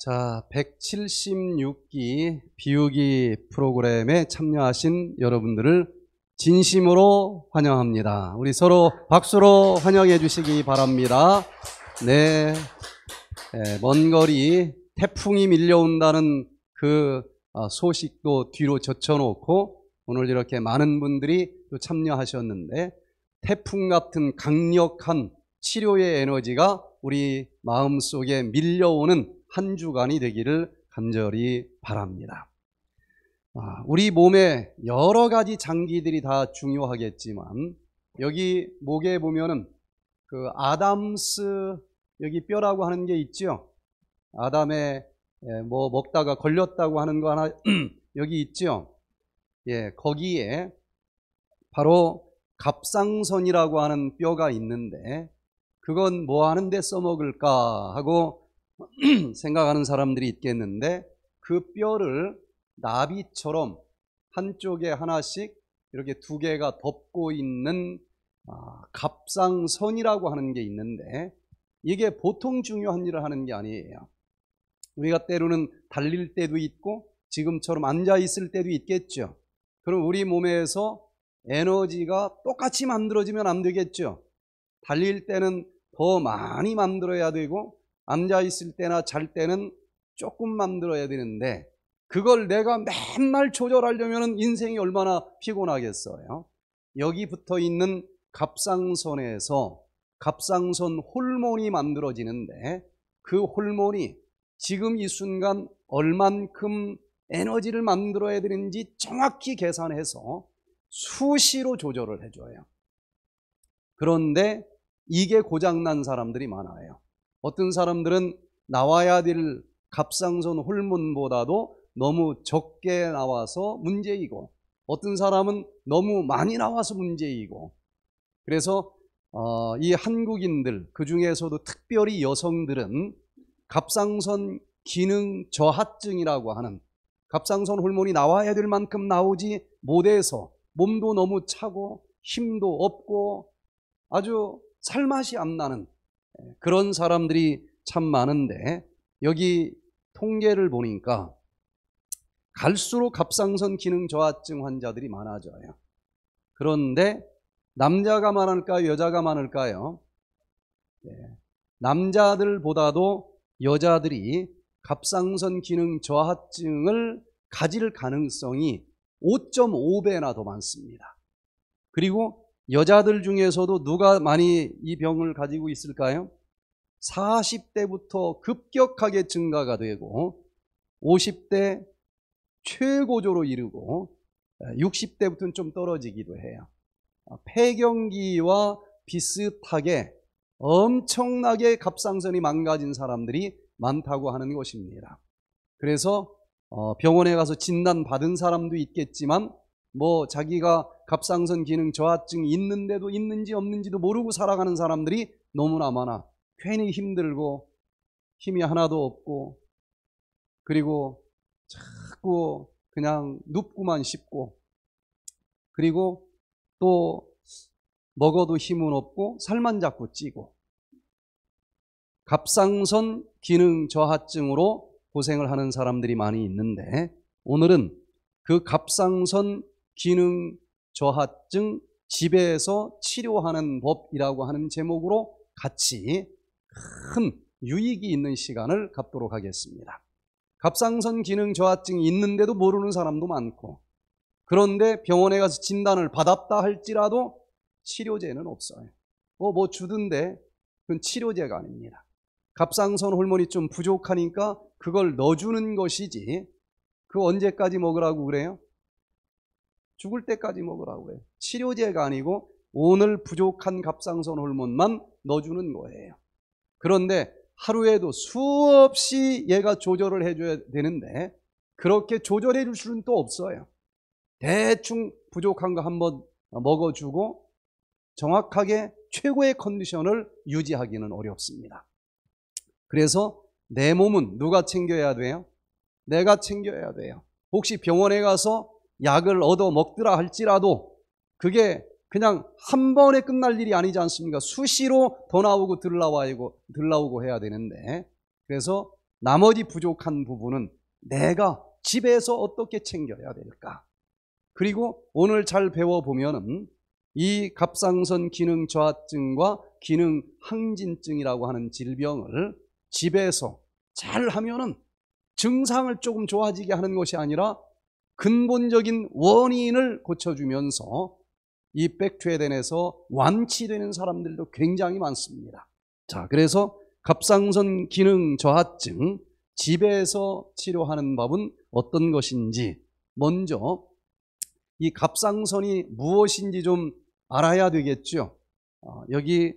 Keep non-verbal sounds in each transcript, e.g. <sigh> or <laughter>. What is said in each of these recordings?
자, 176기 비우기 프로그램에 참여하신 여러분들을 진심으로 환영합니다. 우리 서로 박수로 환영해 주시기 바랍니다. 네. 네먼 예, 거리 태풍이 밀려온다는 그 아, 소식도 뒤로 젖혀놓고 오늘 이렇게 많은 분들이 또 참여하셨는데 태풍 같은 강력한 치료의 에너지가 우리 마음 속에 밀려오는 한 주간이 되기를 간절히 바랍니다. 아, 우리 몸에 여러 가지 장기들이 다 중요하겠지만 여기 목에 보면은 그 아담스 여기 뼈라고 하는 게 있죠. 아담의 예, 뭐 먹다가 걸렸다고 하는 거 하나 <clears throat> 여기 있죠. 예, 거기에 바로 갑상선이라고 하는 뼈가 있는데 그건 뭐 하는데 써먹을까 하고 <clears throat> 생각하는 사람들이 있겠는데 그 뼈를 나비처럼 한쪽에 하나씩 이렇게 두 개가 덮고 있는 아, 갑상선이라고 하는 게 있는데 이게 보통 중요한 일을 하는 게 아니에요. 우리가 때로는 달릴 때도 있고 지금처럼 앉아 있을 때도 있겠죠. 그럼 우리 몸에서 에너지가 똑같이 만들어지면 안 되겠죠. 달릴 때는 더 많이 만들어야 되고 앉아 있을 때나 잘 때는 조금 만들어야 되는데 그걸 내가 맨날 조절하려면 인생이 얼마나 피곤하겠어요. 여기 붙어 있는 갑상선에서 갑상선 호르몬이 만들어지는데 그 호르몬이 지금 이 순간 얼만큼 에너지를 만들어야 되는지 정확히 계산해서 수시로 조절을 해줘요. 그런데 이게 고장난 사람들이 많아요. 어떤 사람들은 나와야 될 갑상선 호르몬보다도 너무 적게 나와서 문제이고 어떤 사람은 너무 많이 나와서 문제이고 그래서 어, 이 한국인들 그 중에서도 특별히 여성들은 갑상선 기능 저하증이라고 하는 갑상선 호르몬이 나와야 될 만큼 나오지 못해서 몸도 너무 차고 힘도 없고 아주 살맛이 안 나는 그런 사람들이 참 많은데 여기 통계를 보니까 갈수록 갑상선 기능 저하증 환자들이 많아져요. 그런데 남자가 많을까요? 여자가 많을까요? 네. 남자들보다도 여자들이 갑상선 기능 저하증을 가질 가능성이 5.5배나 더 많습니다. 그리고 여자들 중에서도 누가 많이 이 병을 가지고 있을까요? 40대부터 급격하게 증가가 되고 50대 최고조로 이르고 60대부터는 좀 떨어지기도 해요. 폐경기와 비슷하게 엄청나게 갑상선이 망가진 사람들이 많다고 하는 것입니다. 그래서 어, 병원에 가서 진단 받은 사람도 있겠지만 뭐 자기가 갑상선 기능 저하증 이 있는데도 있는지 없는지도 모르고 살아가는 사람들이 너무나 많아. 괜히 힘들고 힘이 하나도 없고 그리고 자꾸 그냥 눕고만 싶고 그리고 또 먹어도 힘은 없고 살만 자꾸 찌고 갑상선 기능 저하증으로 고생을 하는 사람들이 많이 있는데 오늘은 그 갑상선 기능 저하증 집에서 치료하는 법이라고 하는 제목으로 같이 큰 유익이 있는 시간을 갖도록 하겠습니다. 갑상선 기능 저하증이 있는데도 모르는 사람도 많고 그런데 병원에 가서 진단을 받았다 할지라도 치료제는 없어요. 뭐, 뭐 주던데 그건 치료제가 아닙니다. 갑상선 호르몬이 좀 부족하니까 그걸 넣어주는 것이지 그 언제까지 먹으라고 그래요? 죽을 때까지 먹으라고 해요. 치료제가 아니고 오늘 부족한 갑상선 호르몬만 넣어주는 거예요. 그런데 하루에도 수없이 얘가 조절을 해줘야 되는데 그렇게 조절해 줄 수는 또 없어요. 대충 부족한 거 한번 먹어주고 정확하게 최고의 컨디션을 유지하기는 어렵습니다. 그래서 내 몸은 누가 챙겨야 돼요? 내가 챙겨야 돼요. 혹시 병원에 가서 약을 얻어 먹더라 할지라도 그게 그냥 한 번에 끝날 일이 아니지 않습니까? 수시로 더 나오고 들 나와이고 들 나오고 해야 되는데 그래서 나머지 부족한 부분은 내가 집에서 어떻게 챙겨야 될까? 그리고 오늘 잘 배워보면은 이 갑상선 기능 저하증과 기능 항진증이라고 하는 질병을 집에서 잘 하면은 증상을 조금 좋아지게 하는 것이 아니라 근본적인 원인을 고쳐주면서 이백퇴에에서 완치되는 사람들도 굉장히 많습니다. 자, 그래서 갑상선 기능 저하증 집에서 치료하는 법은 어떤 것인지 먼저 이 갑상선이 무엇인지 좀 알아야 되겠죠. 어, 여기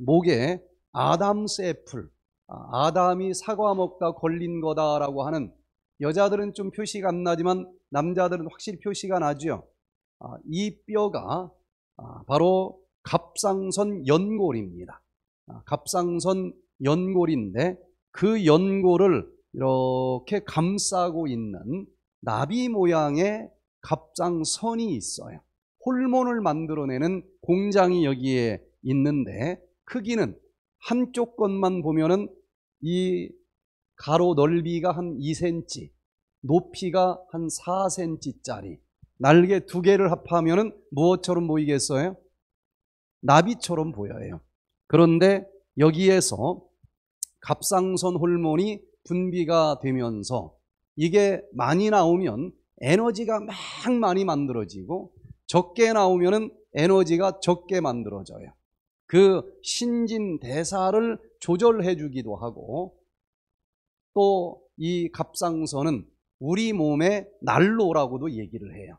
목에 아담 세플, 아, 아담이 사과 먹다 걸린 거다라고 하는 여자들은 좀 표시가 안 나지만 남자들은 확실히 표시가 나죠. 아, 이 뼈가 아, 바로 갑상선 연골입니다. 아, 갑상선 연골인데 그 연골을 이렇게 감싸고 있는 나비 모양의 갑상선이 있어요. 호르몬을 만들어내는 공장이 여기에 있는데 크기는 한쪽 것만 보면은 이 가로 넓이가 한 2cm, 높이가 한 4cm짜리 날개 두 개를 합하면 무엇처럼 보이겠어요? 나비처럼 보여요. 그런데 여기에서 갑상선 호르몬이 분비가 되면서 이게 많이 나오면 에너지가 막 많이 만들어지고 적게 나오면 에너지가 적게 만들어져요. 그 신진대사를 조절해 주기도 하고 또이 갑상선은 우리 몸의 난로라고도 얘기를 해요.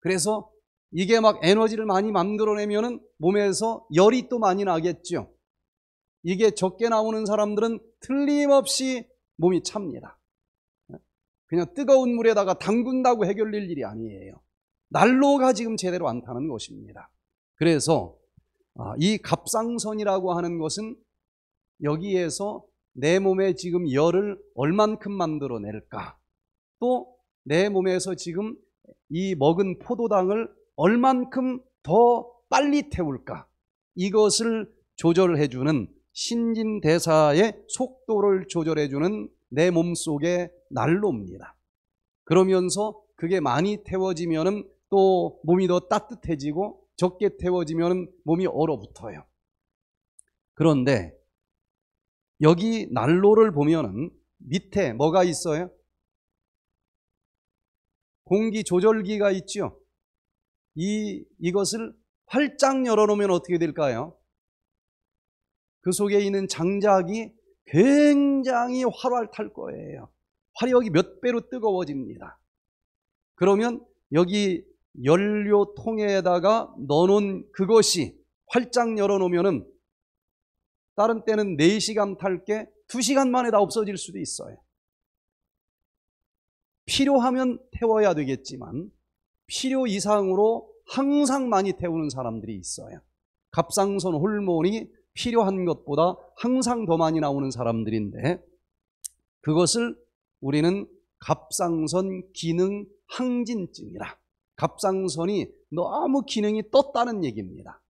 그래서 이게 막 에너지를 많이 만들어내면은 몸에서 열이 또 많이 나겠죠. 이게 적게 나오는 사람들은 틀림없이 몸이 찹니다. 그냥 뜨거운 물에다가 담근다고 해결될 일이 아니에요. 난로가 지금 제대로 안 타는 것입니다. 그래서 아, 이 갑상선이라고 하는 것은 여기에서 내 몸에 지금 열을 얼만큼 만들어낼까? 또 내 몸에서 지금 이 먹은 포도당을 얼만큼 더 빨리 태울까? 이것을 조절해주는 신진대사의 속도를 조절해주는 내 몸속의 난로입니다. 그러면서 그게 많이 태워지면 또 몸이 더 따뜻해지고 적게 태워지면 몸이 얼어붙어요. 그런데 여기 난로를 보면은 밑에 뭐가 있어요? 공기 조절기가 있죠. 이 이것을 활짝 열어놓으면 어떻게 될까요? 그 속에 있는 장작이 굉장히 활활 탈 거예요. 화력이 몇 배로 뜨거워집니다. 그러면 여기 연료통에다가 넣어놓은 그것이 활짝 열어놓으면은 다른 때는 4시간 탈게 2시간 만에 다 없어질 수도 있어요. 필요하면 태워야 되겠지만 필요 이상으로 항상 많이 태우는 사람들이 있어요. 갑상선 호르몬이 필요한 것보다 항상 더 많이 나오는 사람들인데 그것을 우리는 갑상선 기능 항진증이라 갑상선이 너무 기능이 떴다는 얘기입니다.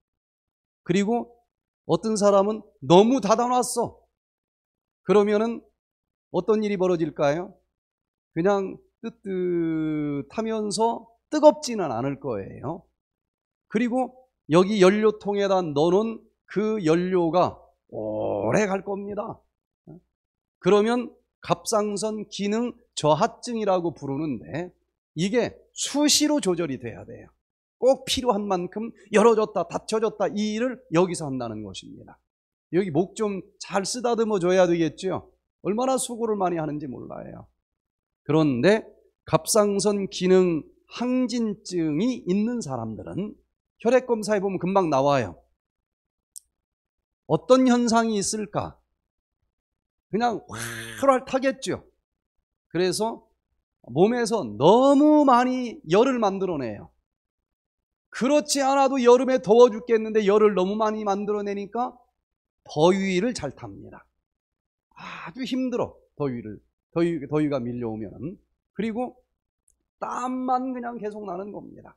그리고 어떤 사람은 너무 닫아놨어. 그러면은 어떤 일이 벌어질까요? 그냥 뜨뜻하면서 뜨겁지는 않을 거예요. 그리고 여기 연료통에다 넣어놓은 그 연료가 오래 갈 겁니다. 그러면 갑상선 기능 저하증이라고 부르는데 이게 수시로 조절이 돼야 돼요. 꼭 필요한 만큼 열어줬다, 닫혀줬다 이 일을 여기서 한다는 것입니다. 여기 목 좀 잘 쓰다듬어 줘야 되겠죠. 얼마나 수고를 많이 하는지 몰라요. 그런데 갑상선 기능 항진증이 있는 사람들은 혈액 검사해 보면 금방 나와요. 어떤 현상이 있을까? 그냥 활활 타겠죠. 그래서 몸에서 너무 많이 열을 만들어내요. 그렇지 않아도 여름에 더워 죽겠는데 열을 너무 많이 만들어내니까 더위를 잘 탑니다. 아주 힘들어, 더위를. 더위, 더위가 밀려오면. 그리고 땀만 그냥 계속 나는 겁니다.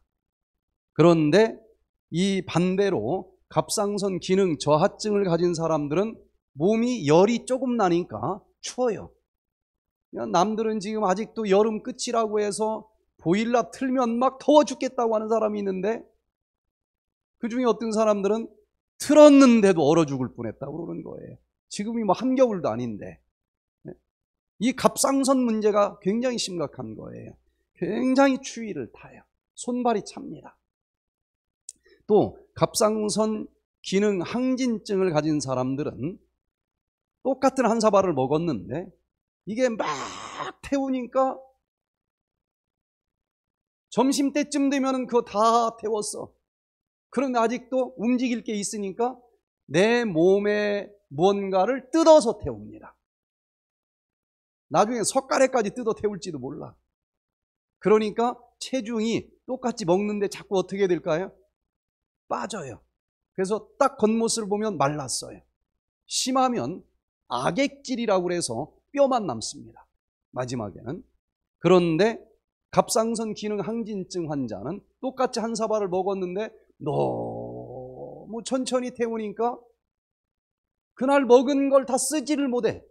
그런데 이 반대로 갑상선 기능 저하증을 가진 사람들은 몸이 열이 조금 나니까 추워요. 남들은 지금 아직도 여름 끝이라고 해서 보일러 틀면 막 더워 죽겠다고 하는 사람이 있는데 그 중에 어떤 사람들은 틀었는데도 얼어 죽을 뻔했다고 그러는 거예요. 지금이 뭐 한겨울도 아닌데 네. 이 갑상선 문제가 굉장히 심각한 거예요. 굉장히 추위를 타요. 손발이 찹니다. 또 갑상선 기능 항진증을 가진 사람들은 똑같은 한 사발을 먹었는데 이게 막 태우니까 점심 때쯤 되면 그거 다 태웠어. 그런데 아직도 움직일 게 있으니까 내 몸에 무언가를 뜯어서 태웁니다. 나중에 석가래까지 뜯어 태울지도 몰라. 그러니까 체중이 똑같이 먹는데 자꾸 어떻게 될까요? 빠져요. 그래서 딱 겉모습을 보면 말랐어요. 심하면 악액질이라고 해서 뼈만 남습니다. 마지막에는. 그런데 갑상선 기능 항진증 환자는 똑같이 한 사발을 먹었는데 너무 천천히 태우니까 그날 먹은 걸 다 쓰지를 못해.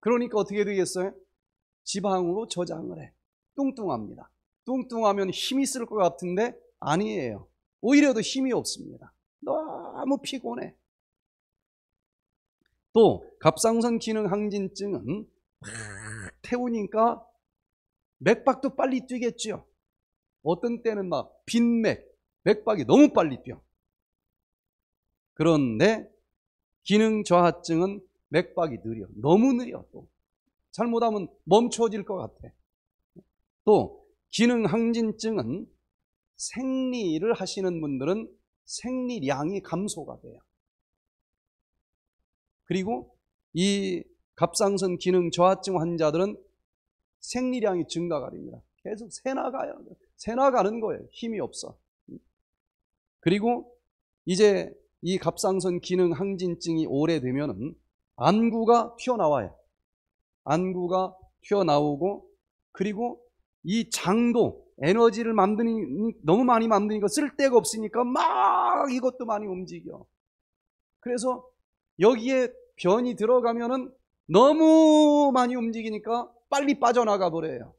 그러니까 어떻게 되겠어요? 지방으로 저장을 해. 뚱뚱합니다. 뚱뚱하면 힘이 있을 것 같은데 아니에요. 오히려 더 힘이 없습니다. 너무 피곤해. 또 갑상선 기능 항진증은 태우니까 맥박도 빨리 뛰겠지요. 어떤 때는 막 빈맥, 맥박이 너무 빨리 뛰어. 그런데 기능 저하증은 맥박이 느려. 너무 느려 또. 잘못하면 멈춰질 것 같아. 또 기능 항진증은 생리를 하시는 분들은 생리량이 감소가 돼요. 그리고 이 갑상선 기능 저하증 환자들은 생리량이 증가가됩니다. 계속 새나가야 새나가는 거예요. 힘이 없어. 그리고 이제 이 갑상선 기능 항진증이 오래되면은 안구가 튀어나와요. 안구가 튀어나오고 그리고 이 장도 에너지를 만드니 너무 많이 만드니까 쓸데가 없으니까 막 이것도 많이 움직여. 그래서 여기에 변이 들어가면은 너무 많이 움직이니까 빨리 빠져나가 버려요.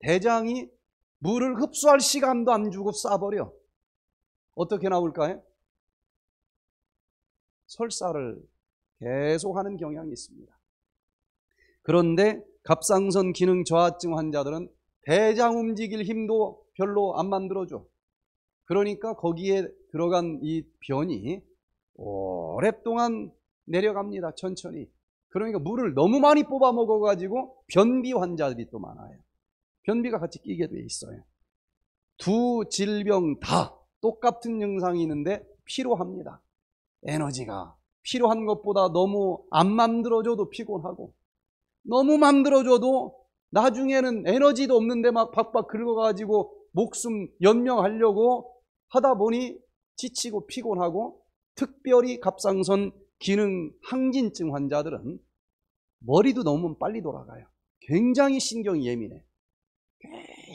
대장이 물을 흡수할 시간도 안 주고 싸버려. 어떻게 나올까요? 설사를 계속 하는 경향이 있습니다. 그런데 갑상선 기능 저하증 환자들은 대장 움직일 힘도 별로 안 만들어줘. 그러니까 거기에 들어간 이 변이 오랫동안 내려갑니다. 천천히. 그러니까 물을 너무 많이 뽑아 먹어가지고 변비 환자들이 또 많아요. 변비가 같이 끼게 돼 있어요. 두 질병 다 똑같은 증상이 있는데 피로합니다. 에너지가 필요한 것보다 너무 안 만들어줘도 피곤하고 너무 만들어줘도 나중에는 에너지도 없는데 막 박박 긁어가지고 목숨 연명하려고 하다 보니 지치고 피곤하고 특별히 갑상선 기능 항진증 환자들은 머리도 너무 빨리 돌아가요. 굉장히 신경이 예민해.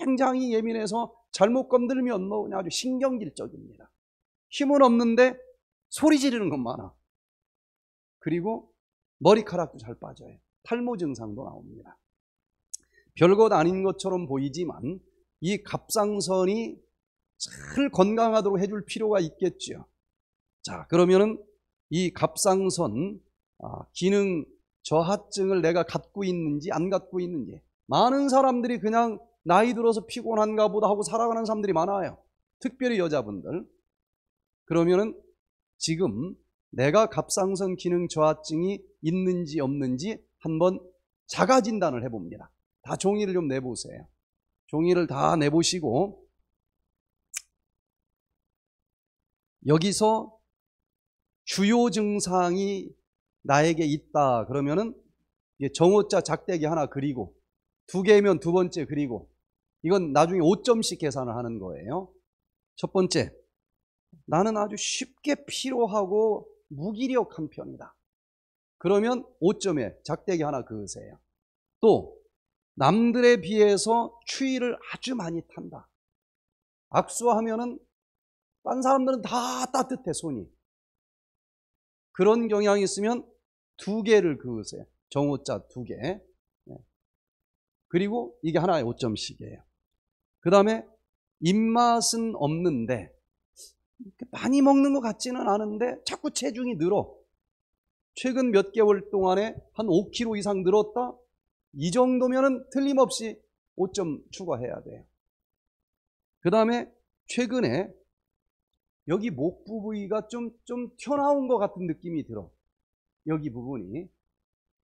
굉장히 예민해서 잘못 건들면 뭐 아주 신경질적입니다. 힘은 없는데 소리 지르는 것 많아. 그리고 머리카락도 잘 빠져요. 탈모 증상도 나옵니다. 별것 아닌 것처럼 보이지만 이 갑상선이 잘 건강하도록 해줄 필요가 있겠죠 자, 그러면은 이 갑상선 아, 기능 저하증을 내가 갖고 있는지 안 갖고 있는지 많은 사람들이 그냥 나이 들어서 피곤한가 보다 하고 살아가는 사람들이 많아요. 특별히 여자분들. 그러면은 지금 내가 갑상선 기능 저하증이 있는지 없는지 한번 자가 진단을 해봅니다. 다 종이를 좀 내보세요. 종이를 다 내보시고 여기서 주요 증상이 나에게 있다 그러면은 정오자 작대기 하나 그리고 두 개면 두 번째 그리고 이건 나중에 5점씩 계산을 하는 거예요. 첫 번째, 나는 아주 쉽게 피로하고 무기력한 편이다. 그러면 5점에 작대기 하나 그으세요. 또 남들에 비해서 추위를 아주 많이 탄다. 악수하면은 딴 사람들은 다 따뜻해 손이. 그런 경향이 있으면 두 개를 그으세요. 정오자 두 개. 예. 그리고 이게 하나의 오점씩이에요. 그 다음에 입맛은 없는데 많이 먹는 것 같지는 않은데 자꾸 체중이 늘어. 최근 몇 개월 동안에 한 5kg 이상 늘었다? 이 정도면은 틀림없이 5점 추가해야 돼요. 그 다음에 최근에 여기 목 부위가 좀, 좀 튀어나온 것 같은 느낌이 들어. 여기 부분이.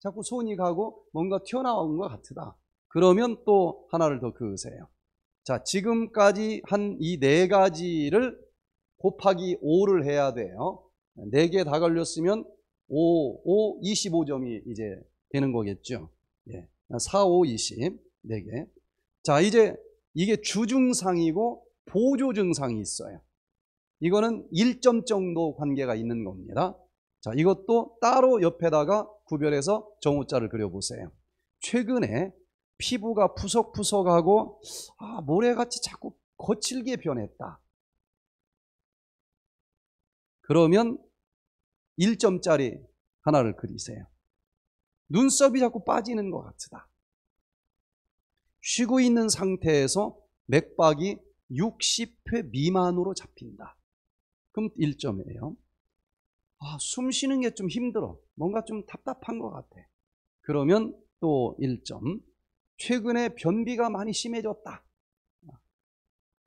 자꾸 손이 가고 뭔가 튀어나온 것 같으다. 그러면 또 하나를 더 그으세요. 자, 지금까지 한 이 네 가지를 곱하기 5를 해야 돼요. 네 개 다 걸렸으면 5, 5, 25점이 이제 되는 거겠죠. 예. 4, 5, 20. 네개 자, 이제 이게 주증상이고 보조증상이 있어요. 이거는 1점 정도 관계가 있는 겁니다. 자, 이것도 따로 옆에다가 구별해서 정오자를 그려보세요. 최근에 피부가 푸석푸석하고 아, 모래같이 자꾸 거칠게 변했다. 그러면 1점짜리 하나를 그리세요. 눈썹이 자꾸 빠지는 것 같다. 쉬고 있는 상태에서 맥박이 60회 미만으로 잡힌다. 그럼 1점이에요. 아, 숨 쉬는 게 좀 힘들어. 뭔가 좀 답답한 것 같아. 그러면 또 1점. 최근에 변비가 많이 심해졌다.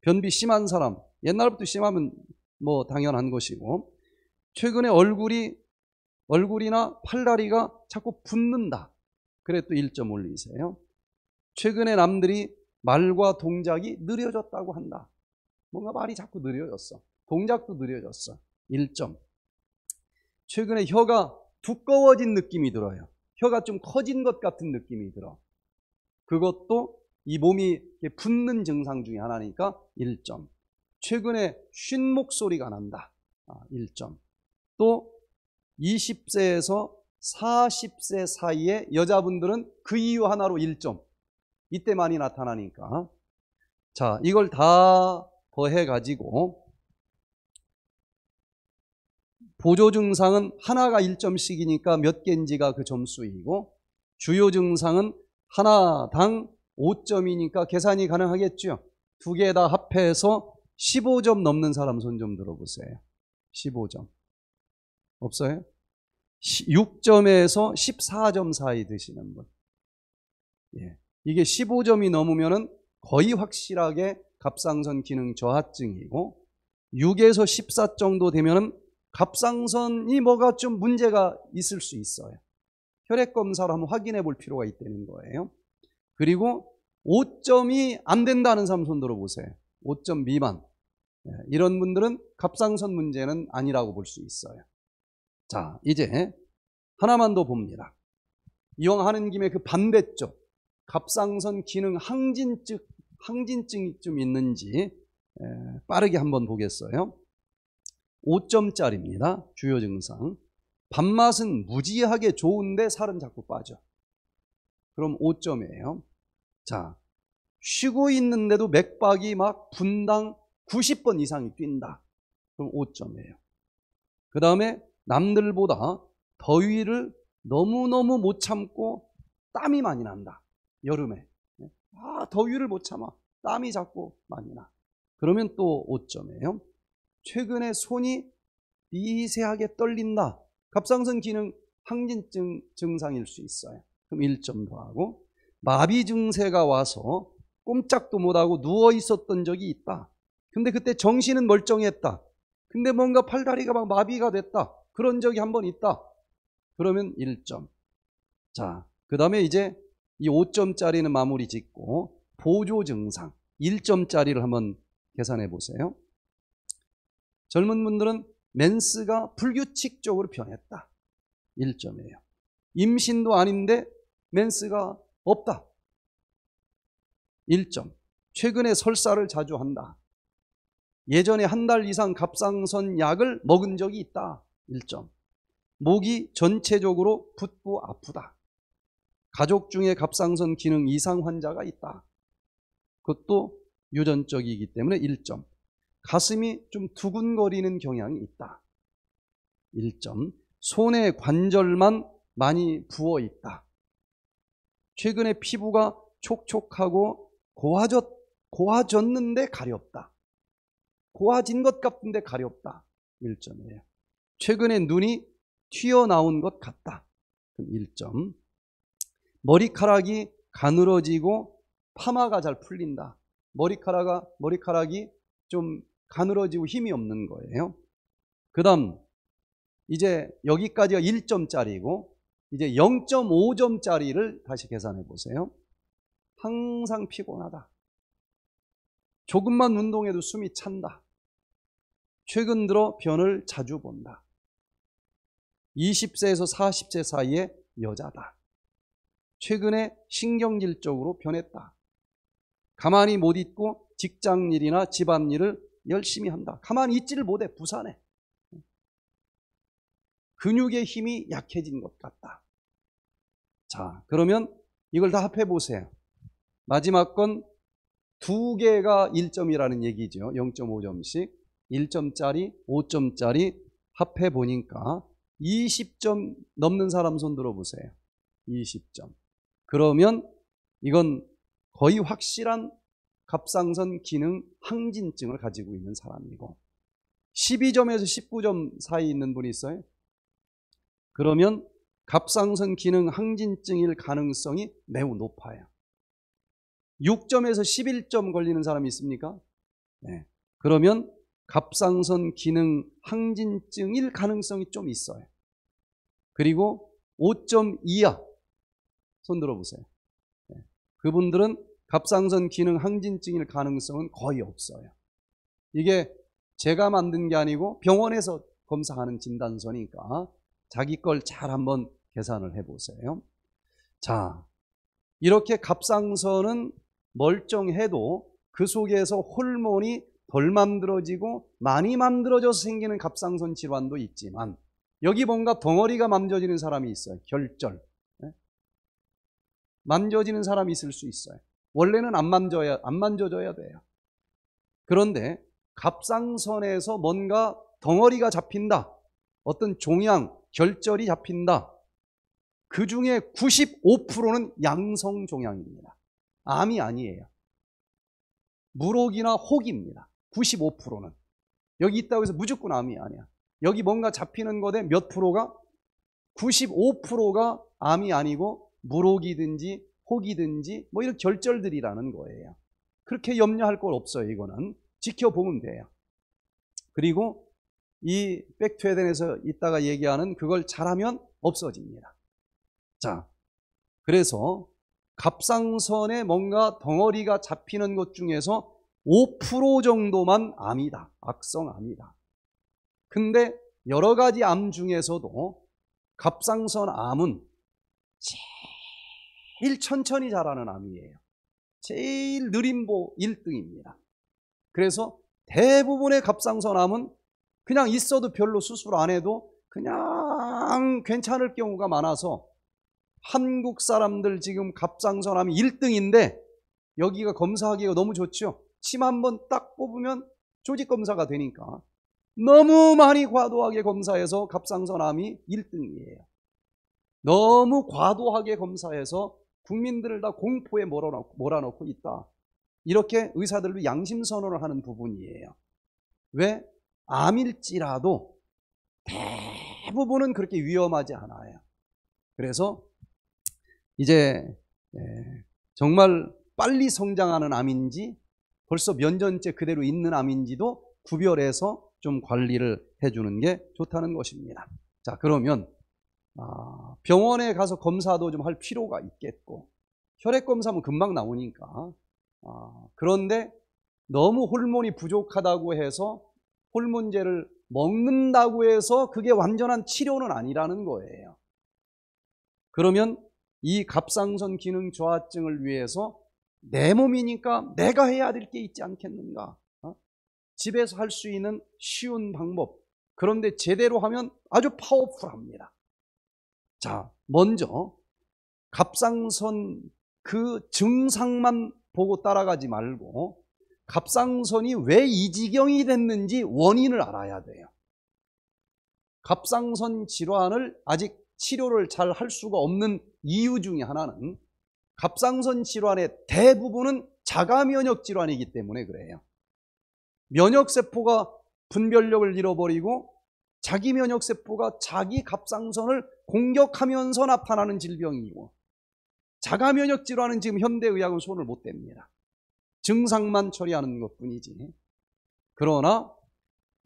변비 심한 사람. 옛날부터 심하면 뭐 당연한 것이고. 최근에 얼굴이, 얼굴이나 팔다리가 자꾸 붓는다. 그래 도 1점 올리세요. 최근에 남들이 말과 동작이 느려졌다고 한다. 뭔가 말이 자꾸 느려졌어. 동작도 느려졌어. 1점. 최근에 혀가 두꺼워진 느낌이 들어요. 혀가 좀 커진 것 같은 느낌이 들어. 그것도 이 몸이 붓는 증상 중에 하나니까 1점. 최근에 쉰 목소리가 난다. 1점. 아, 또 20세에서 40세 사이에 여자분들은 그 이유 하나로 1점. 이때 많이 나타나니까. 자, 이걸 다 더해 가지고 보조 증상은 하나가 1점씩이니까 몇 개인지가 그 점수이고 주요 증상은 하나당 5점이니까 계산이 가능하겠죠. 두 개 다 합해서 15점 넘는 사람 손 좀 들어보세요. 15점. 없어요? 6점에서 14점 사이 드시는 분. 예. 이게 15점이 넘으면 거의 확실하게 갑상선 기능 저하증이고 6에서 14 정도 되면은 갑상선이 뭐가 좀 문제가 있을 수 있어요. 혈액 검사로 한번 확인해 볼 필요가 있다는 거예요. 그리고 5점이 안 된다는 사람 손 들어보세요. 5점 미만. 예, 이런 분들은 갑상선 문제는 아니라고 볼 수 있어요. 자, 이제 하나만 더 봅니다. 이왕 하는 김에 그 반대쪽 갑상선 기능 항진증 항진증이 좀 있는지 예, 빠르게 한번 보겠어요. 5점짜리입니다. 주요 증상. 밥맛은 무지하게 좋은데 살은 자꾸 빠져. 그럼 5점이에요. 자, 쉬고 있는데도 맥박이 막 분당 90번 이상이 뛴다. 그럼 5점이에요. 그 다음에 남들보다 더위를 너무너무 못 참고 땀이 많이 난다. 여름에. 아, 더위를 못 참아. 땀이 자꾸 많이 나. 그러면 또 5점이에요. 최근에 손이 미세하게 떨린다. 갑상선 기능 항진증 증상일 수 있어요. 그럼 1점 더하고 마비 증세가 와서 꼼짝도 못하고 누워 있었던 적이 있다. 근데 그때 정신은 멀쩡했다. 근데 뭔가 팔다리가 막 마비가 됐다. 그런 적이 한 번 있다. 그러면 1점. 자, 그 다음에 이제 이 5점짜리는 마무리 짓고 보조 증상 1점짜리를 한번 계산해 보세요. 젊은 분들은 멘스가 불규칙적으로 변했다. 1점이에요. 임신도 아닌데 멘스가 없다. 1점. 최근에 설사를 자주 한다. 예전에 한 달 이상 갑상선 약을 먹은 적이 있다. 1점. 목이 전체적으로 붓고 아프다. 가족 중에 갑상선 기능 이상 환자가 있다. 그것도 유전적이기 때문에 1점. 가슴이 좀 두근거리는 경향이 있다. 1점. 손의 관절만 많이 부어 있다. 최근에 피부가 촉촉하고 고아졌 고화졌는데 가렵다. 고아진것 같은데 가렵다. 1점이에요. 최근에 눈이 튀어나온 것 같다. 1점. 머리카락이 가늘어지고 파마가 잘 풀린다. 머리카락이, 머리카락이 좀 가늘어지고 힘이 없는 거예요. 그 다음, 이제 여기까지가 1점짜리고, 이제 0.5점짜리를 다시 계산해 보세요. 항상 피곤하다. 조금만 운동해도 숨이 찬다. 최근 들어 변을 자주 본다. 20세에서 40세 사이의 여자다. 최근에 신경질적으로 변했다. 가만히 못 있고 직장일이나 집안일을 열심히 한다. 가만히 있지를 못해 부산에. 근육의 힘이 약해진 것 같다. 자, 그러면 이걸 다 합해 보세요. 마지막 건 두 개가 1점이라는 얘기죠. 0.5점씩. 1점짜리, 5점짜리 합해 보니까 20점 넘는 사람 손 들어보세요. 20점. 그러면 이건 거의 확실한 갑상선 기능 항진증을 가지고 있는 사람이고 12점에서 19점 사이 있는 분이 있어요. 그러면 갑상선 기능 항진증일 가능성이 매우 높아요. 6점에서 11점 걸리는 사람이 있습니까? 네. 그러면 갑상선 기능 항진증일 가능성이 좀 있어요. 그리고 5점 이하 손 들어보세요. 네. 그분들은 갑상선 기능 항진증일 가능성은 거의 없어요. 이게 제가 만든 게 아니고 병원에서 검사하는 진단서니까 자기 걸 잘 한번 계산을 해보세요. 자, 이렇게 갑상선은 멀쩡해도 그 속에서 호르몬이 덜 만들어지고 많이 만들어져서 생기는 갑상선 질환도 있지만 여기 뭔가 덩어리가 만져지는 사람이 있어요. 결절. 네? 만져지는 사람이 있을 수 있어요. 원래는 안 만져야 안 만져줘야 돼요. 그런데 갑상선에서 뭔가 덩어리가 잡힌다. 어떤 종양, 결절이 잡힌다. 그 중에 95%는 양성 종양입니다. 암이 아니에요. 무록이나 혹입니다. 95%는. 여기 있다고 해서 무조건 암이 아니야. 여기 뭔가 잡히는 것에 몇 프로가? 95%가 암이 아니고 무록이든지 혹이든지 뭐 이런 결절들이라는 거예요. 그렇게 염려할 건 없어요. 이거는 지켜보면 돼요. 그리고 이 백투에덴에서 이따가 얘기하는 그걸 잘하면 없어집니다. 자, 그래서 갑상선에 뭔가 덩어리가 잡히는 것 중에서 5% 정도만 암이다. 악성 암이다. 근데 여러 가지 암 중에서도 갑상선 암은 제일 천천히 자라는 암이에요. 제일 느림보 1등입니다. 그래서 대부분의 갑상선암은 그냥 있어도 별로 수술 안 해도 그냥 괜찮을 경우가 많아서 한국 사람들 지금 갑상선암 이 1등인데 여기가 검사하기가 너무 좋죠. 침 한 번 딱 뽑으면 조직 검사가 되니까 너무 많이 과도하게 검사해서 갑상선암이 1등이에요. 너무 과도하게 검사해서 국민들을 다 공포에 몰아넣고, 몰아넣고 있다. 이렇게 의사들도 양심 선언을 하는 부분이에요. 왜? 암일지라도 대부분은 그렇게 위험하지 않아요. 그래서 이제 예, 정말 빨리 성장하는 암인지 벌써 몇 년째 그대로 있는 암인지도 구별해서 좀 관리를 해주는 게 좋다는 것입니다. 자, 그러면 아, 병원에 가서 검사도 좀 할 필요가 있겠고 혈액 검사면 금방 나오니까 아, 그런데 너무 호르몬이 부족하다고 해서 호르몬제를 먹는다고 해서 그게 완전한 치료는 아니라는 거예요. 그러면 이 갑상선 기능 저하증을 위해서 내 몸이니까 내가 해야 될 게 있지 않겠는가? 어? 집에서 할 수 있는 쉬운 방법. 그런데 제대로 하면 아주 파워풀합니다. 자, 먼저 갑상선 그 증상만 보고 따라가지 말고 갑상선이 왜 이 지경이 됐는지 원인을 알아야 돼요. 갑상선 질환을 아직 치료를 잘 할 수가 없는 이유 중의 하나는 갑상선 질환의 대부분은 자가 면역 질환이기 때문에 그래요. 면역 세포가 분별력을 잃어버리고 자기 면역 세포가 자기 갑상선을 공격하면서 나타나는 질병이고 자가 면역 질환은 지금 현대 의학은 손을 못 댑니다. 증상만 처리하는 것뿐이지. 그러나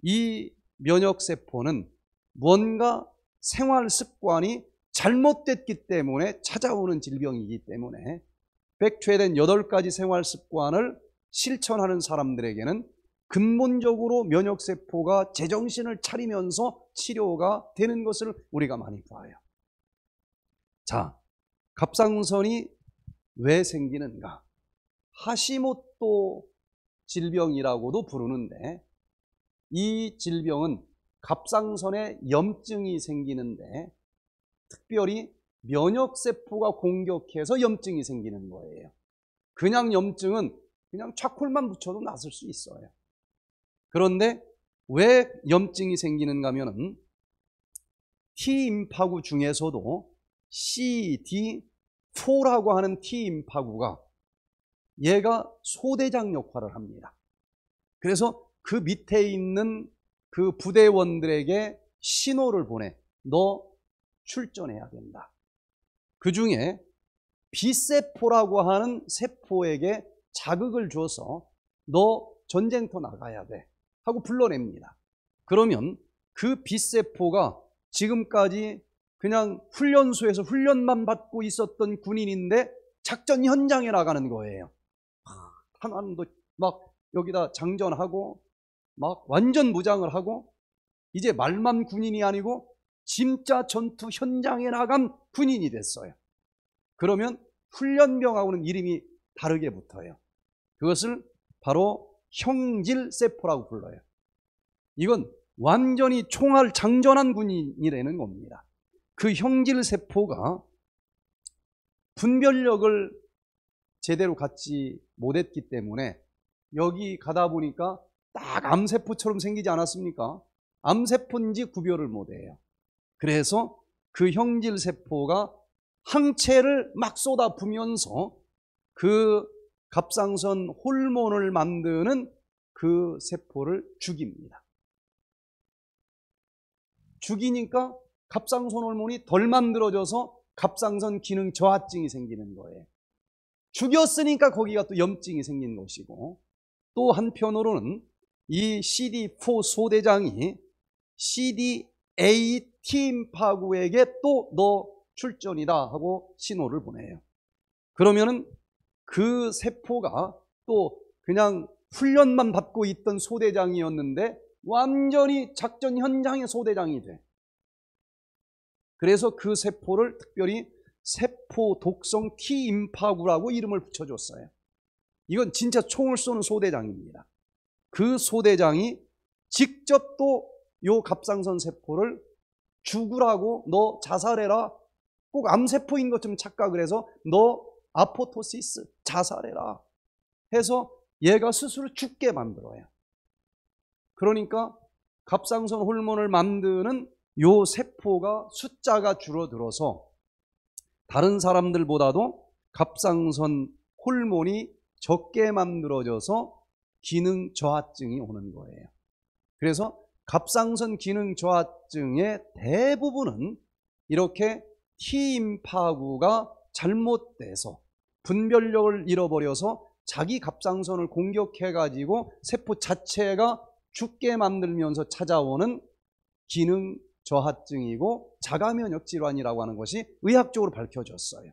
이 면역 세포는 뭔가 생활 습관이 잘못됐기 때문에 찾아오는 질병이기 때문에 백초에된 8가지 생활 습관을 실천하는 사람들에게는 근본적으로 면역세포가 제정신을 차리면서 치료가 되는 것을 우리가 많이 봐요. 자, 갑상선이 왜 생기는가? 하시모토 질병이라고도 부르는데 이 질병은 갑상선에 염증이 생기는데 특별히 면역세포가 공격해서 염증이 생기는 거예요. 그냥 염증은 그냥 차콜만 붙여도 낫을 수 있어요. 그런데 왜 염증이 생기는가 하면은 T임파구 중에서도 CD4라고 하는 T임파구가 얘가 소대장 역할을 합니다. 그래서 그 밑에 있는 그 부대원들에게 신호를 보내 너 출전해야 된다. 그 중에 B세포라고 하는 세포에게 자극을 줘서 너 전쟁터 나가야 돼. 하고 불러냅니다. 그러면 그 B세포가 지금까지 그냥 훈련소에서 훈련만 받고 있었던 군인인데 작전 현장에 나가는 거예요. 하나도막 아, 여기다 장전하고 막 완전 무장을 하고 이제 말만 군인이 아니고 진짜 전투 현장에 나간 군인이 됐어요. 그러면 훈련병하고는 이름이 다르게 붙어요. 그것을 바로 형질세포라고 불러요. 이건 완전히 총알 장전한 군인이라는 겁니다. 그 형질세포가 분별력을 제대로 갖지 못했기 때문에 여기 가다 보니까 딱 암세포처럼 생기지 않았습니까? 암세포인지 구별을 못해요. 그래서 그 형질세포가 항체를 막 쏟아부면서 그 갑상선 호르몬을 만드는 그 세포를 죽입니다. 죽이니까 갑상선 호르몬이 덜 만들어져서 갑상선 기능 저하증이 생기는 거예요. 죽였으니까 거기가 또 염증이 생긴 것이고 또 한편으로는 이 CD4 소대장이 c d 8 팀파구에게 또 너 출전이다 하고 신호를 보내요. 그러면은 그 세포가 또 그냥 훈련만 받고 있던 소대장이었는데 완전히 작전 현장의 소대장이 돼. 그래서 그 세포를 특별히 세포 독성 T 임파구라고 이름을 붙여줬어요. 이건 진짜 총을 쏘는 소대장입니다. 그 소대장이 직접 또 요 갑상선 세포를 죽으라고 너 자살해라 꼭 암세포인 것처럼 착각을 해서 너 아포토시스 자살해라 해서 얘가 스스로 죽게 만들어요. 그러니까 갑상선 호르몬을 만드는 요 세포가 숫자가 줄어들어서 다른 사람들보다도 갑상선 호르몬이 적게 만들어져서 기능 저하증이 오는 거예요. 그래서 갑상선 기능 저하증의 대부분은 이렇게 T임파구가 잘못돼서 분별력을 잃어버려서 자기 갑상선을 공격해가지고 세포 자체가 죽게 만들면서 찾아오는 기능 저하증이고 자가면역 질환이라고 하는 것이 의학적으로 밝혀졌어요.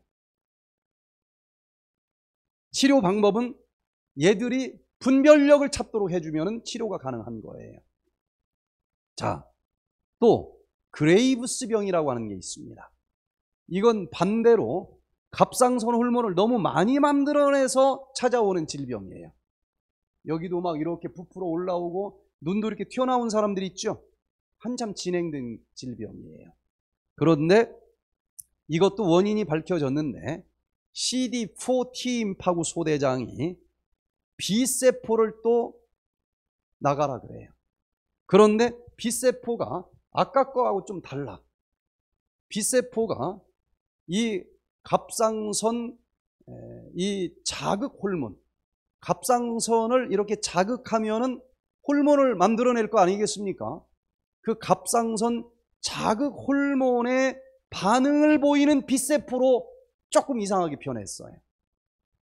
치료 방법은 얘들이 분별력을 찾도록 해주면 치료가 가능한 거예요. 자, 또 그레이브스 병이라고 하는 게 있습니다. 이건 반대로 갑상선 호르몬을 너무 많이 만들어내서 찾아오는 질병이에요. 여기도 막 이렇게 부풀어 올라오고 눈도 이렇게 튀어나온 사람들이 있죠. 한참 진행된 질병이에요. 그런데 이것도 원인이 밝혀졌는데 CD4T 임파구 소대장이 B세포를 또 나가라 그래요. 그런데 B세포가 아까 거하고 좀 달라. B세포가 이 갑상선 이 자극 호르몬 갑상선을 이렇게 자극하면은 호르몬을 만들어낼 거 아니겠습니까? 그 갑상선 자극 호르몬의 반응을 보이는 B세포로 조금 이상하게 변했어요.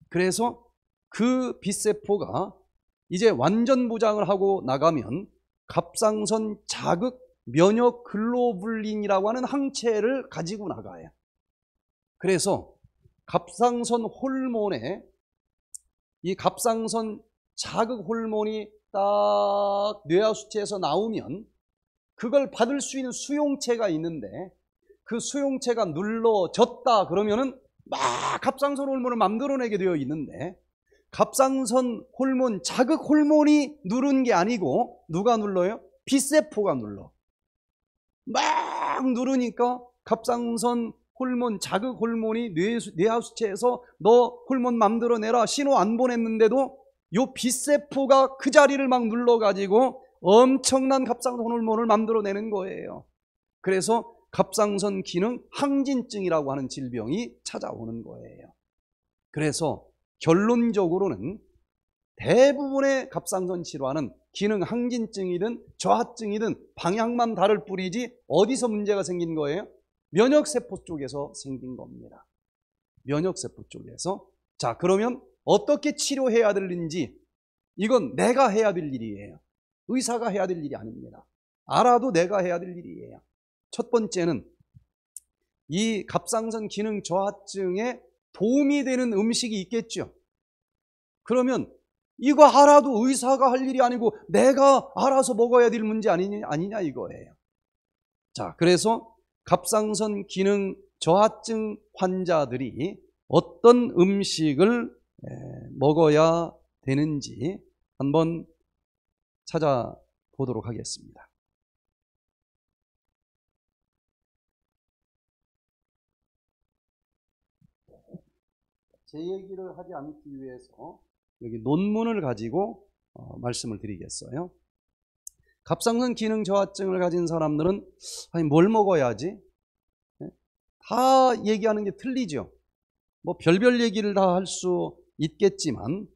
그래서 그 B세포가 이제 완전 보장을 하고 나가면 갑상선 자극 면역 글로불린이라고 하는 항체를 가지고 나가요. 그래서 갑상선 호르몬에 이 갑상선 자극 호르몬이 딱 뇌하 수체에서 나오면 그걸 받을 수 있는 수용체가 있는데 그 수용체가 눌러졌다 그러면은 막 갑상선 호르몬을 만들어내게 되어 있는데 갑상선 호르몬 자극 호르몬이 누른 게 아니고 누가 눌러요? 비세포가 눌러 막 누르니까 갑상선 호르몬 자극 호르몬이 뇌, 하수체에서너 호르몬 만들어내라 신호 안 보냈는데도 요 B세포가 그 자리를 막 눌러가지고 엄청난 갑상선 호르몬을 만들어내는 거예요 그래서 갑상선 기능 항진증이라고 하는 질병이 찾아오는 거예요 그래서 결론적으로는 대부분의 갑상선 질환은 기능 항진증이든 저하증이든 방향만 다를 뿐이지 어디서 문제가 생긴 거예요? 면역세포 쪽에서 생긴 겁니다. 면역세포 쪽에서. 자, 그러면 어떻게 치료해야 될는지 이건 내가 해야 될 일이에요. 의사가 해야 될 일이 아닙니다. 알아도 내가 해야 될 일이에요. 첫 번째는 이 갑상선 기능 저하증에 도움이 되는 음식이 있겠죠. 그러면 이거 알아도 의사가 할 일이 아니고 내가 알아서 먹어야 될 문제 아니냐, 아니냐 이거예요. 자, 그래서 갑상선 기능 저하증 환자들이 어떤 음식을 먹어야 되는지 한번 찾아보도록 하겠습니다. 제 얘기를 하지 않기 위해서 여기 논문을 가지고 어, 말씀을 드리겠어요. 갑상선 기능 저하증을 가진 사람들은 아니 뭘 먹어야지? 예? 다 얘기하는 게 틀리죠. 뭐 별별 얘기를 다 할 수 있겠지만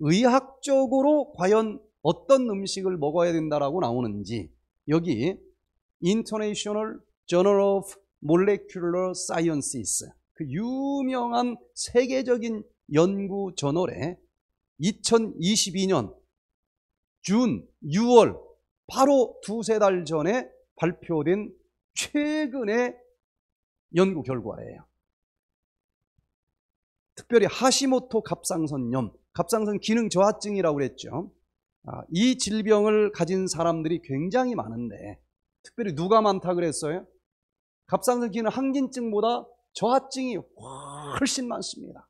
의학적으로 과연 어떤 음식을 먹어야 된다라고 나오는지 여기 International Journal of Molecular Sciences 그 유명한 세계적인 연구 저널에 2022년 준, 6월 바로 두세 달 전에 발표된 최근의 연구 결과예요. 특별히 하시모토 갑상선염, 갑상선 기능 저하증이라고 그랬죠. 아, 이 질병을 가진 사람들이 굉장히 많은데 특별히 누가 많다 그랬어요? 갑상선 기능 항진증보다 저하증이 훨씬 많습니다.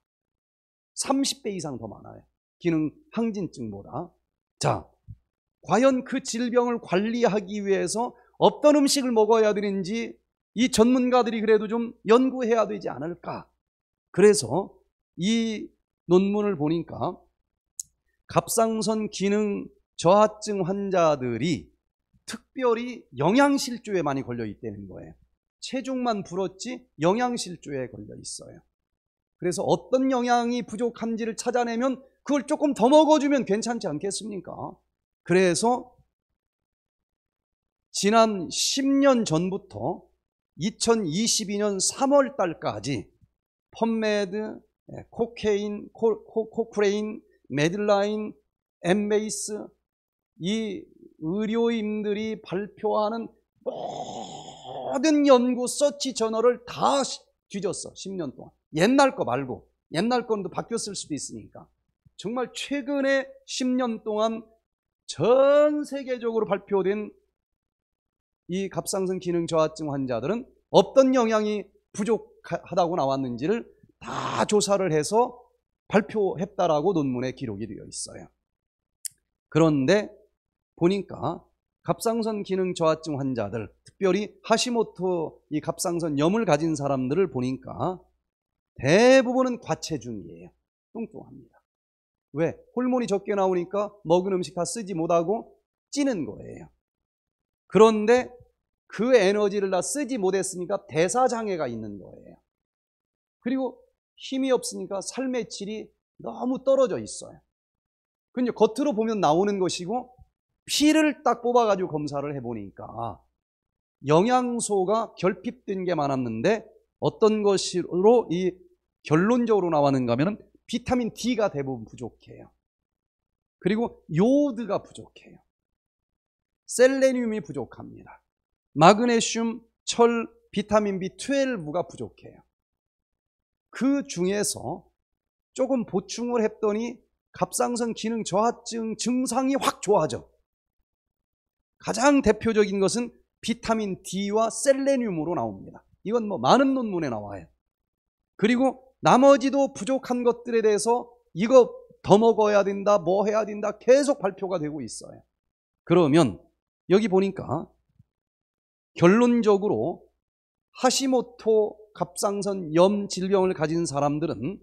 30배 이상 더 많아요. 기능 항진증보다. 자, 과연 그 질병을 관리하기 위해서 어떤 음식을 먹어야 되는지 이 전문가들이 그래도 좀 연구해야 되지 않을까. 그래서 이 논문을 보니까 갑상선 기능 저하증 환자들이 특별히 영양실조에 많이 걸려 있다는 거예요. 체중만 불었지 영양실조에 걸려 있어요. 그래서 어떤 영양이 부족한지를 찾아내면 그걸 조금 더 먹어주면 괜찮지 않겠습니까? 그래서 지난 10년 전부터 2022년 3월 달까지 펌메드, 예, 코케인, 코, 코 크레인 메들라인, 엠메이스 이 의료인들이 발표하는 모든 연구 서치 저널을 다 뒤졌어 10년 동안 옛날 거 말고 옛날 건도 바뀌었을 수도 있으니까 정말 최근에 10년 동안 전 세계적으로 발표된 이 갑상선 기능 저하증 환자들은 어떤 영향이 부족하다고 나왔는지를 다 조사를 해서 발표했다라고 논문에 기록이 되어 있어요. 그런데 보니까 갑상선 기능 저하증 환자들, 특별히 하시모토 이 갑상선 염을 가진 사람들을 보니까 대부분은 과체중이에요. 뚱뚱합니다. 왜? 호르몬이 적게 나오니까 먹은 음식 다 쓰지 못하고 찌는 거예요. 그런데 그 에너지를 다 쓰지 못했으니까 대사장애가 있는 거예요. 그리고 힘이 없으니까 삶의 질이 너무 떨어져 있어요. 근데 겉으로 보면 나오는 것이고 피를 딱 뽑아가지고 검사를 해보니까 영양소가 결핍된 게 많았는데 어떤 것으로 이 결론적으로 나왔는가 하면 비타민 D가 대부분 부족해요. 그리고 요오드가 부족해요. 셀레늄이 부족합니다. 마그네슘, 철, 비타민 B12가 부족해요. 그 중에서 조금 보충을 했더니 갑상선 기능 저하증 증상이 확 좋아져. 가장 대표적인 것은 비타민 D와 셀레늄으로 나옵니다. 이건 뭐 많은 논문에 나와요. 그리고 나머지도 부족한 것들에 대해서 이거 더 먹어야 된다, 뭐 해야 된다 계속 발표가 되고 있어요. 그러면 여기 보니까 결론적으로 하시모토 갑상선 염 질병을 가진 사람들은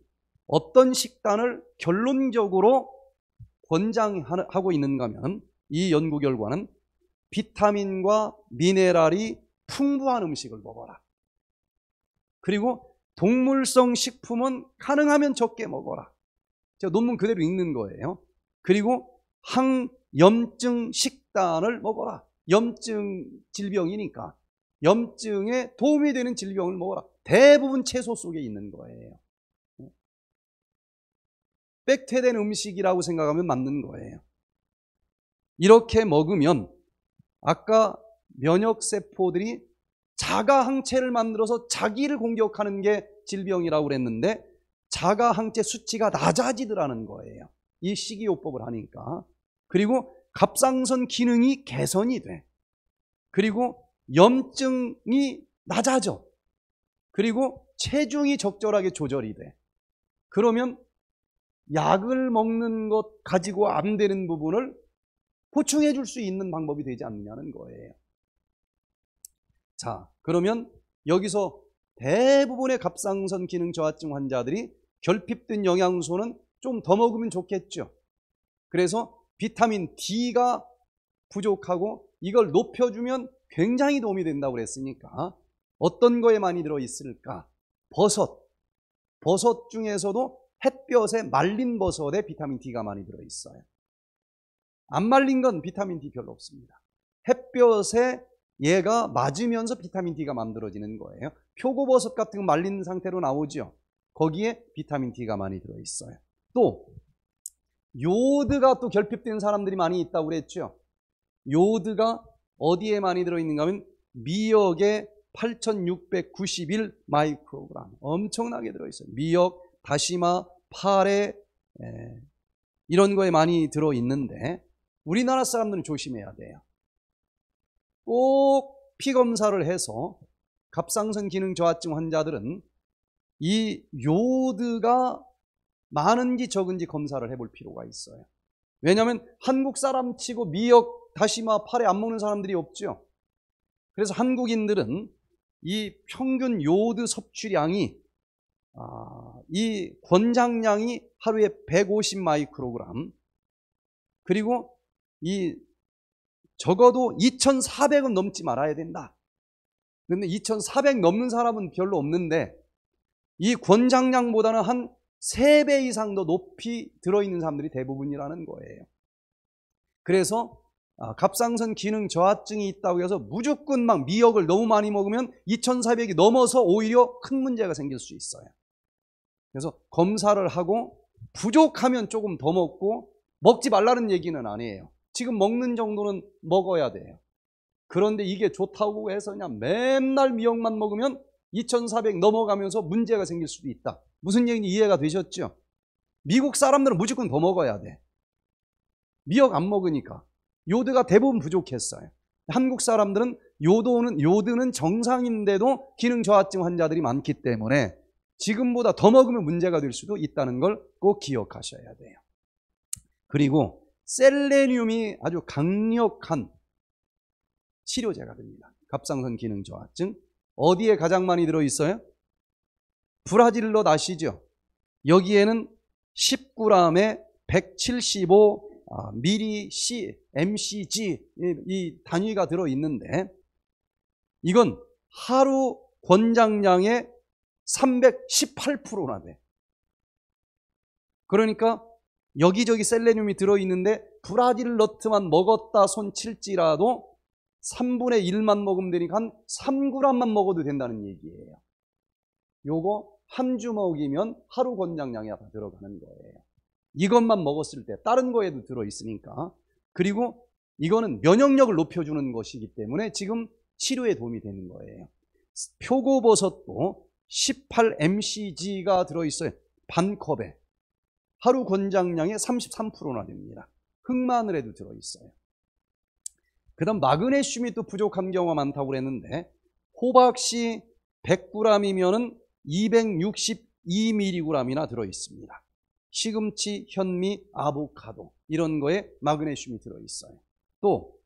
어떤 식단을 결론적으로 권장하고 있는가 하면 이 연구 결과는 비타민과 미네랄이 풍부한 음식을 먹어라. 그리고 동물성 식품은 가능하면 적게 먹어라. 제가 논문 그대로 읽는 거예요. 그리고 항염증 식단을 먹어라. 염증 질병이니까 염증에 도움이 되는 질병을 먹어라. 대부분 채소 속에 있는 거예요. 백태된 음식이라고 생각하면 맞는 거예요. 이렇게 먹으면 아까 면역세포들이 자가항체를 만들어서 자기를 공격하는 게 질병이라고 그랬는데 자가항체 수치가 낮아지더라는 거예요. 이 식이요법을 하니까. 그리고 갑상선 기능이 개선이 돼. 그리고 염증이 낮아져. 그리고 체중이 적절하게 조절이 돼. 그러면 약을 먹는 것 가지고 안 되는 부분을 보충해 줄 수 있는 방법이 되지 않느냐는 거예요. 자, 그러면 여기서 대부분의 갑상선 기능 저하증 환자들이 결핍된 영양소는 좀 더 먹으면 좋겠죠. 그래서 비타민 D가 부족하고 이걸 높여주면 굉장히 도움이 된다고 그랬으니까 어떤 거에 많이 들어있을까? 버섯. 버섯 중에서도 햇볕에 말린 버섯에 비타민 D가 많이 들어있어요. 안 말린 건 비타민 D 별로 없습니다. 햇볕에 얘가 맞으면서 비타민 D가 만들어지는 거예요. 표고버섯 같은 거 말린 상태로 나오죠. 거기에 비타민 D가 많이 들어있어요. 또 요드가 또 결핍된 사람들이 많이 있다고 그랬죠. 요드가 어디에 많이 들어있는가 하면 미역에 8691 마이크로그램 엄청나게 들어있어요. 미역, 다시마, 파래 에, 이런 거에 많이 들어있는데 우리나라 사람들은 조심해야 돼요. 꼭 피검사를 해서 갑상선 기능 저하증 환자들은 이 요드가 많은지 적은지 검사를 해볼 필요가 있어요. 왜냐하면 한국 사람 치고 미역, 다시마, 파래 안 먹는 사람들이 없죠. 그래서 한국인들은 이 평균 요드 섭취량이 아, 이 권장량이 하루에 150 마이크로그램 그리고 이 적어도 2,400은 넘지 말아야 된다. 그런데2,400 넘는 사람은 별로 없는데 이 권장량보다는 한 3배 이상 더 높이 들어있는 사람들이 대부분이라는 거예요. 그래서 아, 갑상선 기능 저하증이 있다고 해서 무조건 막 미역을 너무 많이 먹으면 2,400이 넘어서 오히려 큰 문제가 생길 수 있어요. 그래서 검사를 하고 부족하면 조금 더 먹고 먹지 말라는 얘기는 아니에요. 지금 먹는 정도는 먹어야 돼요. 그런데 이게 좋다고 해서 그냥 맨날 미역만 먹으면 2400 넘어가면서 문제가 생길 수도 있다. 무슨 얘기인지 이해가 되셨죠? 미국 사람들은 무조건 더 먹어야 돼. 미역 안 먹으니까. 요드가 대부분 부족했어요. 한국 사람들은 요도는, 요드는 정상인데도 기능 저하증 환자들이 많기 때문에 지금보다 더 먹으면 문제가 될 수도 있다는 걸 꼭 기억하셔야 돼요. 그리고 셀레늄이 아주 강력한 치료제가 됩니다. 갑상선 기능 저하증 어디에 가장 많이 들어 있어요? 브라질로 나시죠. 여기에는 1 9 g 에175 아, 미리 C, MCG 이 단위가 들어 있는데 이건 하루 권장량의 318%나 돼. 그러니까 여기저기 셀레늄이 들어있는데 브라질 너트만 먹었다 손 칠지라도 3분의 1만 먹으면 되니까 한 3g만 먹어도 된다는 얘기예요. 요거 한 주먹이면 하루 권장량이 다 들어가는 거예요. 이것만 먹었을 때 다른 거에도 들어있으니까 그리고 이거는 면역력을 높여주는 것이기 때문에 지금 치료에 도움이 되는 거예요. 표고버섯도 18mcg가 들어있어요. 반 컵에. 하루 권장량의 33%나 됩니다. 흑마늘에도 들어있어요. 그 다음 마그네슘이 또 부족한 경우가 많다고 그랬는데 호박씨 100g이면 262mg이나 들어있습니다. 시금치, 현미, 아보카도 이런 거에 마그네슘이 들어있어요. 또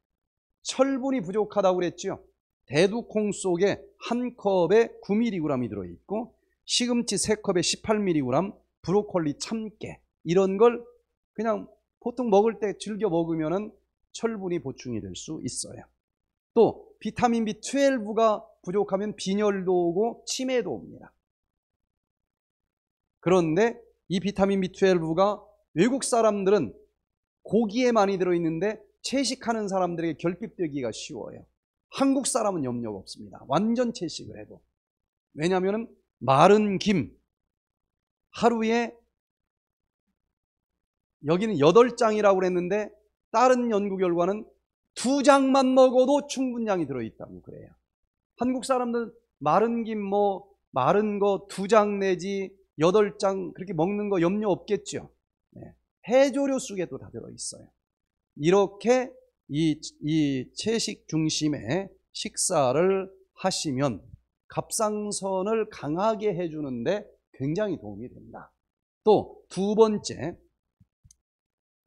철분이 부족하다고 그랬죠. 대두콩 속에 한 컵에 9mg이 들어있고 시금치 3컵에 18mg, 브로콜리 참깨 이런 걸 그냥 보통 먹을 때 즐겨 먹으면 철분이 보충이 될 수 있어요. 또 비타민 B12가 부족하면 빈혈도 오고 치매도 옵니다. 그런데 이 비타민 B12가 외국 사람들은 고기에 많이 들어있는데 채식하는 사람들에게 결핍되기가 쉬워요. 한국 사람은 염려가 없습니다. 완전 채식을 해도. 왜냐하면 마른 김, 하루에 여기는 8장이라고 그랬는데 다른 연구 결과는 2 장만 먹어도 충분량이 들어있다고 그래요. 한국 사람들 마른 김, 뭐, 마른 거 두 장 내지 여덟 장 그렇게 먹는 거 염려 없겠죠. 네. 해조류 속에도 다 들어있어요. 이렇게 이, 이 채식 중심의 식사를 하시면 갑상선을 강하게 해주는데 굉장히 도움이 됩니다. 또 두 번째,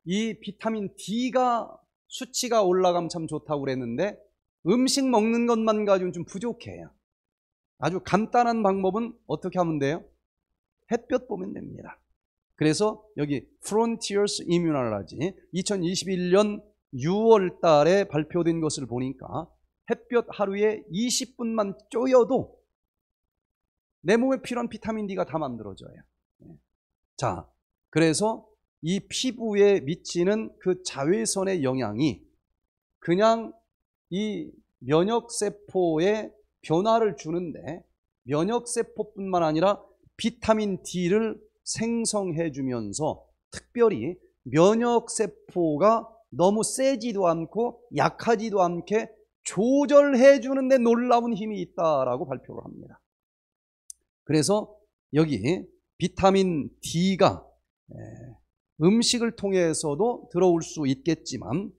이 비타민 D가 수치가 올라가면 참 좋다고 그랬는데 음식 먹는 것만 가지고는 좀 부족해요. 아주 간단한 방법은 어떻게 하면 돼요? 햇볕 보면 됩니다. 그래서 여기 Frontiers Immunology 2021년 6월 달에 발표된 것을 보니까 햇볕 하루에 20분만 쪼여도 내 몸에 필요한 비타민 D가 다 만들어져요. 네. 자, 그래서 이 피부에 미치는 그 자외선의 영향이 그냥 이 면역세포에 변화를 주는데 면역세포뿐만 아니라 비타민 D를 생성해 주면서 특별히 면역세포가 너무 세지도 않고 약하지도 않게 조절해 주는데 놀라운 힘이 있다라고 발표를 합니다. 그래서 여기 비타민 D가 음식을 통해서도 들어올 수 있겠지만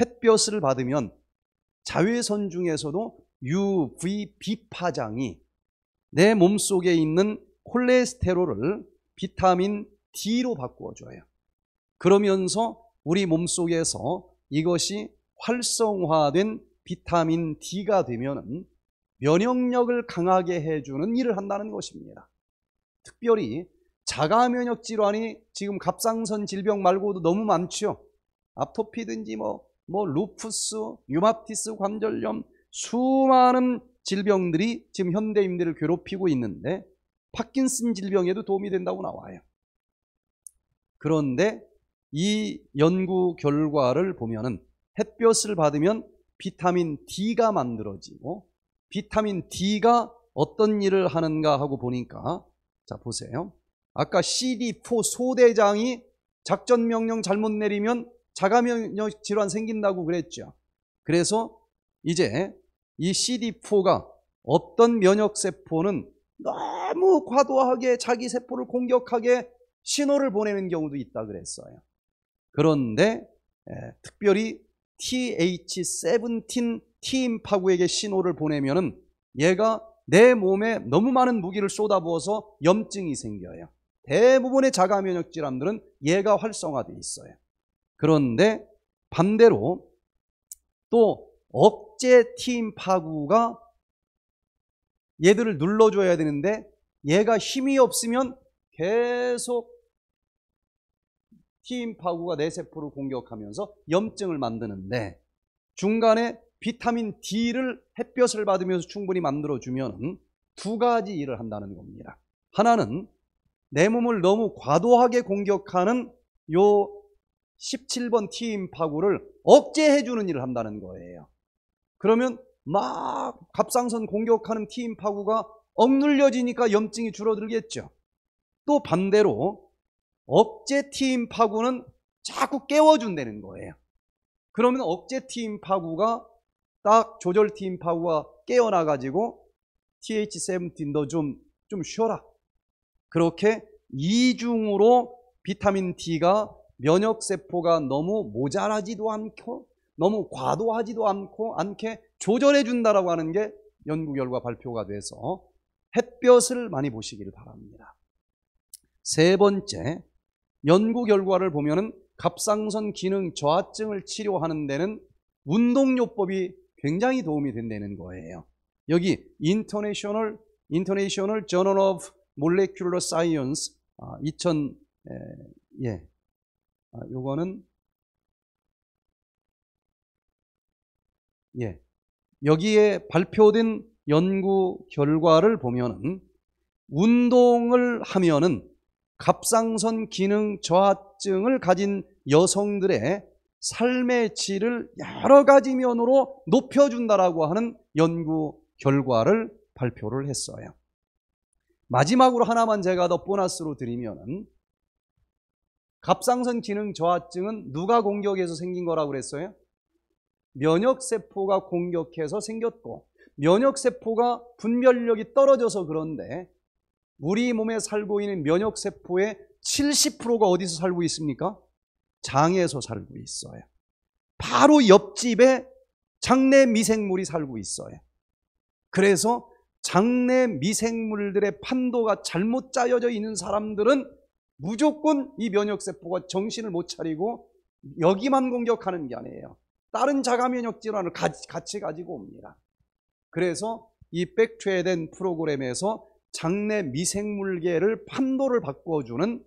햇볕을 받으면 자외선 중에서도 UVB파장이 내 몸속에 있는 콜레스테롤을 비타민 D로 바꾸어줘요. 그러면서 우리 몸속에서 이것이 활성화된 비타민 D가 되면 면역력을 강하게 해주는 일을 한다는 것입니다. 특별히 자가 면역 질환이 지금 갑상선 질병 말고도 너무 많죠. 아토피든지 뭐, 뭐 루푸스, 유마티스 관절염 수많은 질병들이 지금 현대인들을 괴롭히고 있는데 파킨슨 질병에도 도움이 된다고 나와요. 그런데 이 연구 결과를 보면은 햇볕을 받으면 비타민 D가 만들어지고 비타민 D가 어떤 일을 하는가 하고 보니까 자 보세요. 아까 CD4 소대장이 작전 명령 잘못 내리면 자가면역 질환 생긴다고 그랬죠. 그래서 이제 이 CD4가 어떤 면역 세포는 너무 과도하게 자기 세포를 공격하게 신호를 보내는 경우도 있다 그랬어요. 그런데 에, 특별히 TH17 티임 파구에게 신호를 보내면은 얘가 내 몸에 너무 많은 무기를 쏟아부어서 염증이 생겨요. 대부분의 자가 면역 질환들은 얘가 활성화되어 있어요. 그런데 반대로 또 억제 티임 파구가 얘들을 눌러줘야 되는데 얘가 힘이 없으면 계속 티임 파구가 내 세포를 공격하면서 염증을 만드는데 중간에 비타민 D를 햇볕을 받으면서 충분히 만들어주면 두 가지 일을 한다는 겁니다. 하나는 내 몸을 너무 과도하게 공격하는 요 17번 T임파구를 억제해주는 일을 한다는 거예요. 그러면 막 갑상선 공격하는 T임파구가 억눌려지니까 염증이 줄어들겠죠. 또 반대로 억제 T임파구는 자꾸 깨워준다는 거예요. 그러면 억제 T임파구가 딱 조절팀 파워가 깨어나가지고 TH17도 좀, 좀 쉬어라. 그렇게 이중으로 비타민 D가 면역세포가 너무 모자라지도 않고 너무 과도하지도 않고 않게 조절해 준다라고 하는 게 연구 결과 발표가 돼서 햇볕을 많이 보시기를 바랍니다. 세 번째, 연구 결과를 보면은 갑상선 기능 저하증을 치료하는 데는 운동요법이 굉장히 도움이 된다는 거예요. 여기 International International Journal of Molecular Science 아, 2000 에, 예. 아, 요거는 예. 여기에 발표된 연구 결과를 보면은 운동을 하면은 갑상선 기능 저하증을 가진 여성들의 삶의 질을 여러 가지 면으로 높여준다라고 하는 연구 결과를 발표를 했어요. 마지막으로 하나만 제가 더 보너스로 드리면은 갑상선 기능 저하증은 누가 공격해서 생긴 거라고 그랬어요? 면역세포가 공격해서 생겼고 면역세포가 분별력이 떨어져서 그런데 우리 몸에 살고 있는 면역세포의 70%가 어디서 살고 있습니까? 장에서 살고 있어요. 바로 옆집에 장내 미생물이 살고 있어요. 그래서 장내 미생물들의 판도가 잘못 짜여져 있는 사람들은 무조건 이 면역세포가 정신을 못 차리고 여기만 공격하는 게 아니에요. 다른 자가 면역 질환을 같이 가지고 옵니다. 그래서 이백퇴된 프로그램에서 장내 미생물계를 판도를 바꿔주는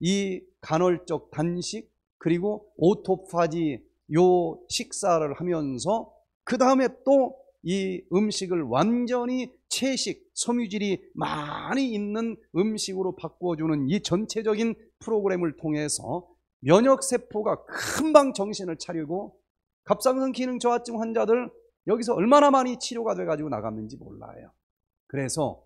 이 간헐적 단식, 그리고 오토파지 요 식사를 하면서 그 다음에 또 이 음식을 완전히 채식, 섬유질이 많이 있는 음식으로 바꿔주는이 전체적인 프로그램을 통해서 면역세포가 금방 정신을 차리고 갑상선 기능 저하증 환자들 여기서 얼마나 많이 치료가 돼가지고 나갔는지 몰라요. 그래서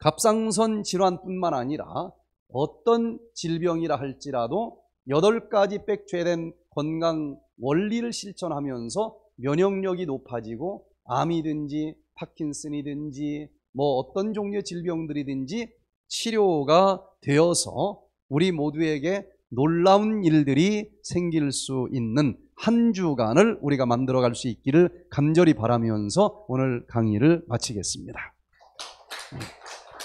갑상선 질환뿐만 아니라 어떤 질병이라 할지라도 여덟 가지 백죄된 건강 원리를 실천하면서 면역력이 높아지고 암이든지 파킨슨이든지 뭐 어떤 종류의 질병들이든지 치료가 되어서 우리 모두에게 놀라운 일들이 생길 수 있는 한 주간을 우리가 만들어 갈 수 있기를 간절히 바라면서 오늘 강의를 마치겠습니다.